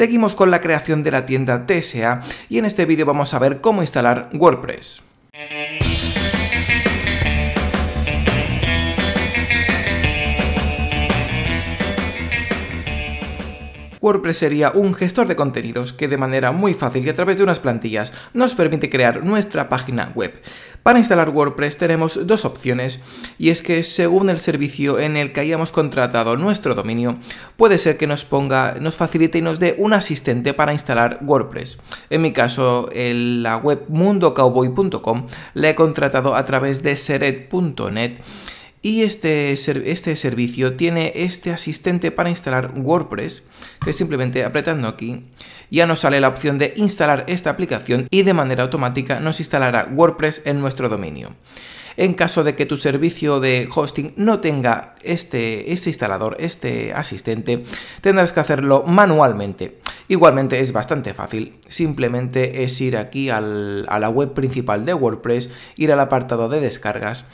Seguimos con la creación de la tienda TSA y en este vídeo vamos a ver cómo instalar WordPress. WordPress sería un gestor de contenidos que de manera muy fácil y a través de unas plantillas nos permite crear nuestra página web. Para instalar WordPress tenemos dos opciones y es que según el servicio en el que hayamos contratado nuestro dominio, puede ser que nos ponga, nos facilite y nos dé un asistente para instalar WordPress. En mi caso, la web mundocowboy.com la he contratado a través de seret.net y este, este servicio tiene este asistente para instalar WordPress, que simplemente apretando aquí ya nos sale la opción de instalar esta aplicación y de manera automática nos instalará WordPress en nuestro dominio. En caso de que tu servicio de hosting no tenga este, este instalador, este asistente, tendrás que hacerlo manualmente. Igualmente es bastante fácil, simplemente es ir aquí a la web principal de WordPress, ir al apartado de descargas,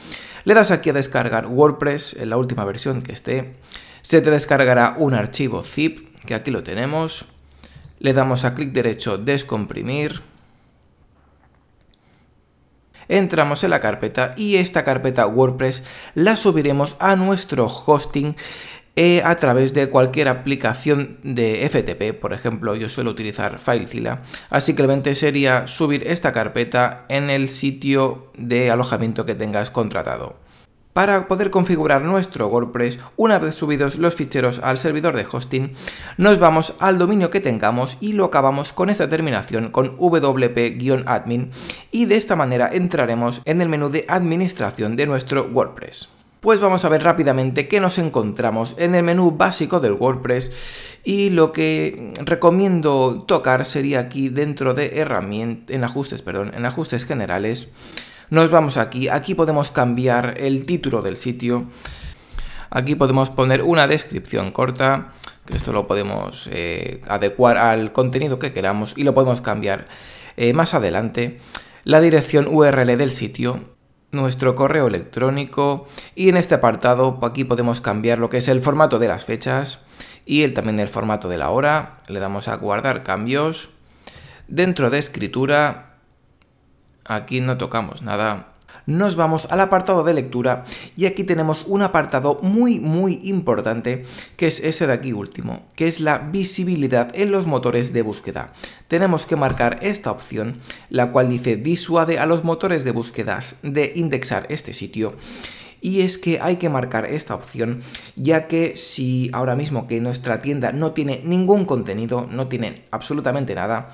le das aquí a descargar WordPress en la última versión que esté, se te descargará un archivo zip, que aquí lo tenemos, le damos a clic derecho descomprimir, entramos en la carpeta y esta carpeta WordPress la subiremos a nuestro hosting e a través de cualquier aplicación de FTP, por ejemplo yo suelo utilizar FileZilla, así que simplemente sería subir esta carpeta en el sitio de alojamiento que tengas contratado. Para poder configurar nuestro WordPress, una vez subidos los ficheros al servidor de hosting, nos vamos al dominio que tengamos y lo acabamos con esta terminación con wp-admin y de esta manera entraremos en el menú de administración de nuestro WordPress. Pues vamos a ver rápidamente qué nos encontramos en el menú básico del WordPress y lo que recomiendo tocar sería aquí dentro de herramientas, en ajustes, perdón, en ajustes generales. Nos vamos aquí, aquí podemos cambiar el título del sitio, aquí podemos poner una descripción corta, que esto lo podemos eh, adecuar al contenido que queramos y lo podemos cambiar eh, más adelante. La dirección URL del sitio, nuestro correo electrónico y en este apartado aquí podemos cambiar lo que es el formato de las fechas y el, también el formato de la hora. Le damos a guardar cambios. Dentro de escritura, aquí no tocamos nada nos vamos al apartado de lectura y aquí tenemos un apartado muy muy importante que es ese de aquí último, que es la visibilidad en los motores de búsqueda. Tenemos que marcar esta opción, la cual dice disuade a los motores de búsquedas de indexar este sitio y es que hay que marcar esta opción ya que si ahora mismo que nuestra tienda no tiene ningún contenido, no tiene absolutamente nada,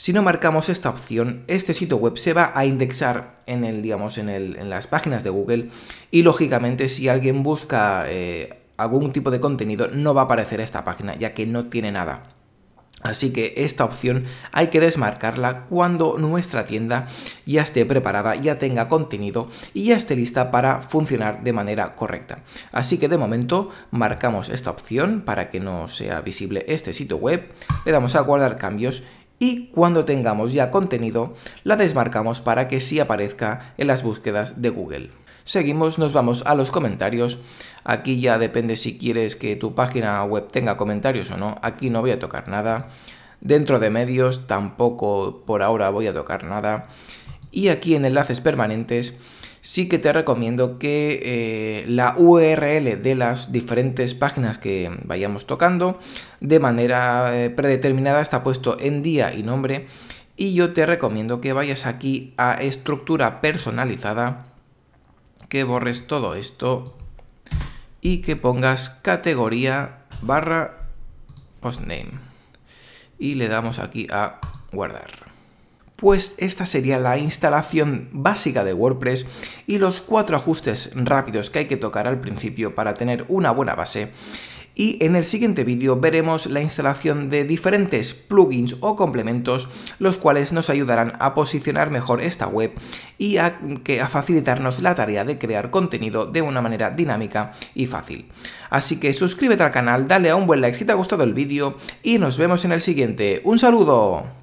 si no marcamos esta opción, este sitio web se va a indexar en, el, digamos, en, las páginas de Google y lógicamente si alguien busca eh, algún tipo de contenido no va a aparecer esta página ya que no tiene nada. Así que esta opción hay que desmarcarla cuando nuestra tienda ya esté preparada, ya tenga contenido y ya esté lista para funcionar de manera correcta. Así que de momento marcamos esta opción para que no sea visible este sitio web, le damos a guardar cambios y cuando tengamos ya contenido la desmarcamos para que sí aparezca en las búsquedas de Google. Seguimos, nos vamos a los comentarios. Aquí ya depende si quieres que tu página web tenga comentarios o no. Aquí no voy a tocar nada. Dentro de medios tampoco por ahora voy a tocar nada. Y aquí en enlaces permanentes sí que te recomiendo que eh, la URL de las diferentes páginas que vayamos tocando de manera eh, predeterminada está puesto en día y nombre y yo te recomiendo que vayas aquí a estructura personalizada, que borres todo esto y que pongas categoría barra postname y le damos aquí a guardar pues esta sería la instalación básica de WordPress y los cuatro ajustes rápidos que hay que tocar al principio para tener una buena base y en el siguiente vídeo veremos la instalación de diferentes plugins o complementos los cuales nos ayudarán a posicionar mejor esta web y a, facilitarnos la tarea de crear contenido de una manera dinámica y fácil. Así que suscríbete al canal, dale a un buen like si te ha gustado el vídeo y nos vemos en el siguiente. ¡Un saludo!